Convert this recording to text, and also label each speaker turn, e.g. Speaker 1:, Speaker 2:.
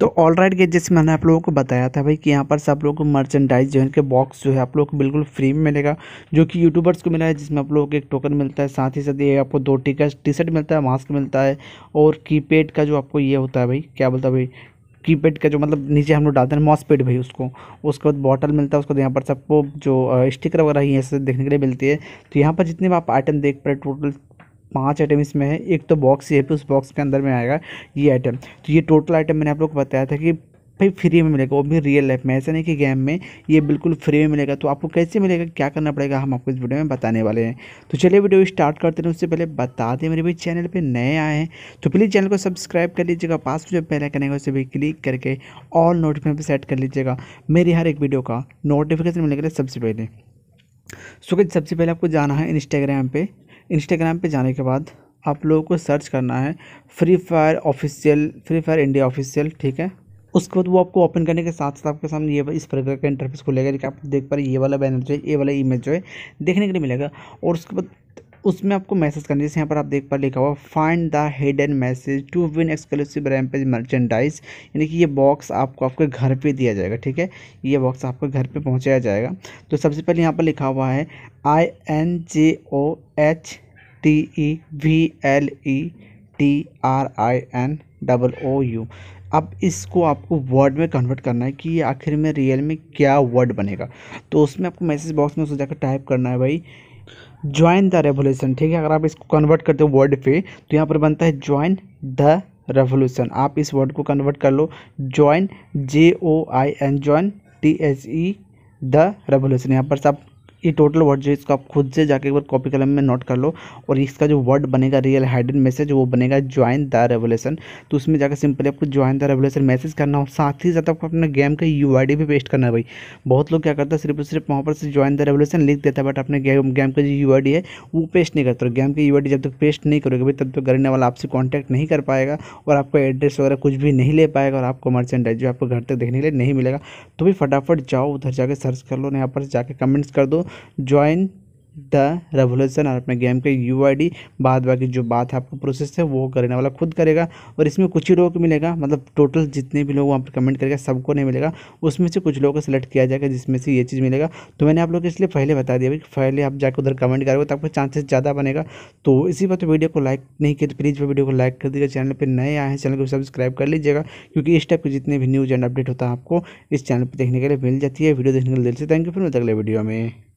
Speaker 1: तो all right get जैसे मैंने आप लोगों को बताया था भाई कि यहाँ पर सब लोगों को मर्चेंडाइज जो है इनके बॉक्स जो है आप लोगों को बिल्कुल फ्री में मिलेगा जो कि यूट्यूबर्स को मिला है जिसमें आप लोगों को एक टोकन मिलता है साथ ही साथ ये आपको दो टिकट टी शर्ट मिलता है मास्क मिलता है और कीपैड का जो आपको ये होता है भाई क्या बोलता है भाई कीपैड का जो मतलब नीचे हम लोग डालते हैं मॉसपेड भाई उसको उसके बाद बॉटल मिलता है उसके बाद यहाँ पर सबको जो स्टिकर वगैरह ही ऐसे देखने के लिए मिलती है तो यहाँ पर जितने आप आइटम देख पा रहे टोटल पांच आइटम इसमें है एक तो बॉक्स ये पे उस बॉक्स के अंदर में आएगा ये आइटम तो ये टोटल आइटम मैंने आप लोग को बताया था कि भाई फ्री में मिलेगा वो भी रियल लाइफ में ऐसा नहीं कि गेम में ये बिल्कुल फ्री में मिलेगा तो आपको कैसे मिलेगा क्या करना पड़ेगा हम आपको इस वीडियो में बताने वाले हैं तो चलिए वीडियो स्टार्ट करते हैं उससे पहले बता दें मेरे भाई चैनल पे नए आए हैं तो प्लीज़ चैनल को सब्सक्राइब कर लीजिएगा पास में जो पहले का उसे भी क्लिक करके ऑल नोटिफिकेशन पर सेट कर लीजिएगा मेरी हर एक वीडियो का नोटिफिकेशन मिलने के लिए सबसे पहले सो सबसे पहले आपको जाना है इंस्टाग्राम पर इंस्टाग्राम पे जाने के बाद आप लोगों को सर्च करना है Free Fire official Free Fire India official ठीक है उसके बाद वो आपको ओपन करने के साथ साथ आपके सामने ये इस प्रकार का इंटरफेस खुलेगा जो आप देख पा रहे ये वाला बैनर जो है ये वाला इमेज जो है देखने के लिए मिलेगा और उसके बाद उसमें आपको मैसेज करना जैसे यहाँ पर आप देख पा लिखा हुआ find the hidden message to win exclusive rampage merchandise यानी कि ये बॉक्स आपको आपके घर पे दिया जाएगा ठीक है ये बॉक्स आपके घर पे पहुँचाया जाएगा तो सबसे पहले यहाँ पर लिखा हुआ है I N J O H T E V L E T R I N double O U अब इसको आपको वर्ड में कन्वर्ट करना है कि आखिर में रियल में क्या वर्ड बनेगा तो उसमें आपको मैसेज बॉक्स में उसको जाकर टाइप करना है भाई ज्वाइन द रेवोल्यूशन ठीक है अगर आप इसको कन्वर्ट करते हो वर्ड पे तो यहाँ पर बनता है ज्वाइन द रेवोल्यूशन आप इस वर्ड को कन्वर्ट कर लो join J O I N join T H E the revolution यहाँ पर आप ये टोटल वर्ड जो इसको आप खुद से जाके एक बार कॉपी कलम में नोट कर लो और इसका जो वर्ड बनेगा रियल हाइडन मैसेज वो बनेगा ज्वाइन द रेवोल्यूशन तो उसमें जाकर सिंपली आपको ज्वाइन द रेवोल्यूशन मैसेज करना हो साथ ही साथ आपको अपने गेम का यू भी पेस्ट करना है भाई बहुत लोग क्या करता है सिर्फ और सिर्फ वहाँ पर से ज्वाइन द रेवोल्यूशन लिख देता है बट अपने गेम का जो यू है वो पेस्ट नहीं करता गेम का यू जब तक पेस्ट नहीं करोगे भाई तब तक गरीने वाला आपसे कॉन्टैक्ट नहीं कर पाएगा और आपका एड्रेस वगैरह कुछ भी नहीं ले पाएगा और आपको मर्चेंडाइज जो आपको घर तक देखने के लिए नहीं मिलेगा तो भी फटाफट जाओ उधर जाके सर्च कर लो यहाँ पर जाके कमेंट्स कर दो ज्वाइन द रेवोल्यूशन और अपने गेम के यू आई डी बाद बाकी जो बात है आपका प्रोसेस है वो करने वाला खुद करेगा और इसमें कुछ ही लोगों को मिलेगा मतलब टोटल जितने भी लोग वहाँ पर कमेंट करेगा सबको नहीं मिलेगा उसमें से कुछ लोगों को सेलेक्ट किया जाएगा जिसमें से ये चीज़ मिलेगा तो मैंने आप लोग इसलिए पहले बता दिया भाई पहले आप जाकर उधर कमेंट करोगे तो आपका चांसेस ज़्यादा बनेगा तो इसी बात वीडियो को लाइक नहीं किया तो प्लीज़ वीडियो को लाइक कर दीजिएगा चैनल पर नए आए हैं चैनल को सब्सक्राइब कर लीजिएगा क्योंकि इस टाइप के जितने भी न्यूज़ एंड अपडेट होता है आपको इस चैनल पर देखने के लिए मिल जाती है वीडियो देखने के लिए दिल से थैंक यू फिर मिलते अगले वीडियो में